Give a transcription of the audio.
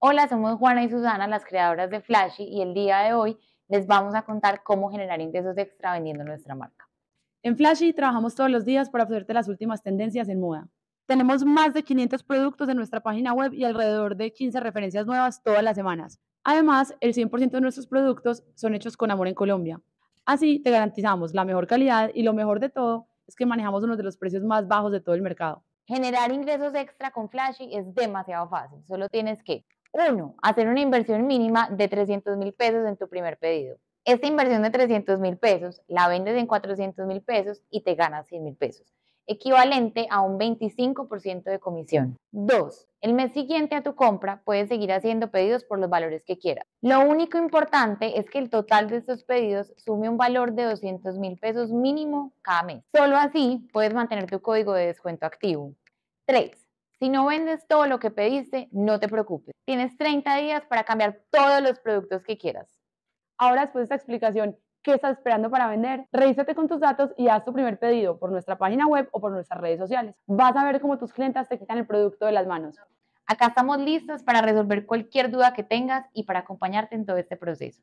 Hola, somos Juana y Susana, las creadoras de Flashy, y el día de hoy les vamos a contar cómo generar ingresos extra vendiendo nuestra marca. En Flashy trabajamos todos los días para ofrecerte las últimas tendencias en moda. Tenemos más de 500 productos en nuestra página web y alrededor de 15 referencias nuevas todas las semanas. Además, el 100% de nuestros productos son hechos con amor en Colombia. Así te garantizamos la mejor calidad y lo mejor de todo es que manejamos uno de los precios más bajos de todo el mercado. Generar ingresos extra con Flashy es demasiado fácil. Solo tienes que 1. hacer una inversión mínima de 300 mil pesos en tu primer pedido. Esta inversión de 300 mil pesos la vendes en 400 mil pesos y te ganas 100 mil pesos, equivalente a un 25% de comisión. 2. el mes siguiente a tu compra puedes seguir haciendo pedidos por los valores que quieras. Lo único importante es que el total de estos pedidos sume un valor de 200 mil pesos mínimo cada mes. Solo así puedes mantener tu código de descuento activo. 3. Si no vendes todo lo que pediste, no te preocupes. Tienes 30 días para cambiar todos los productos que quieras. Ahora, después de esta explicación, ¿qué estás esperando para vender? Revísate con tus datos y haz tu primer pedido por nuestra página web o por nuestras redes sociales. Vas a ver cómo tus clientes te quitan el producto de las manos. Acá estamos listos para resolver cualquier duda que tengas y para acompañarte en todo este proceso.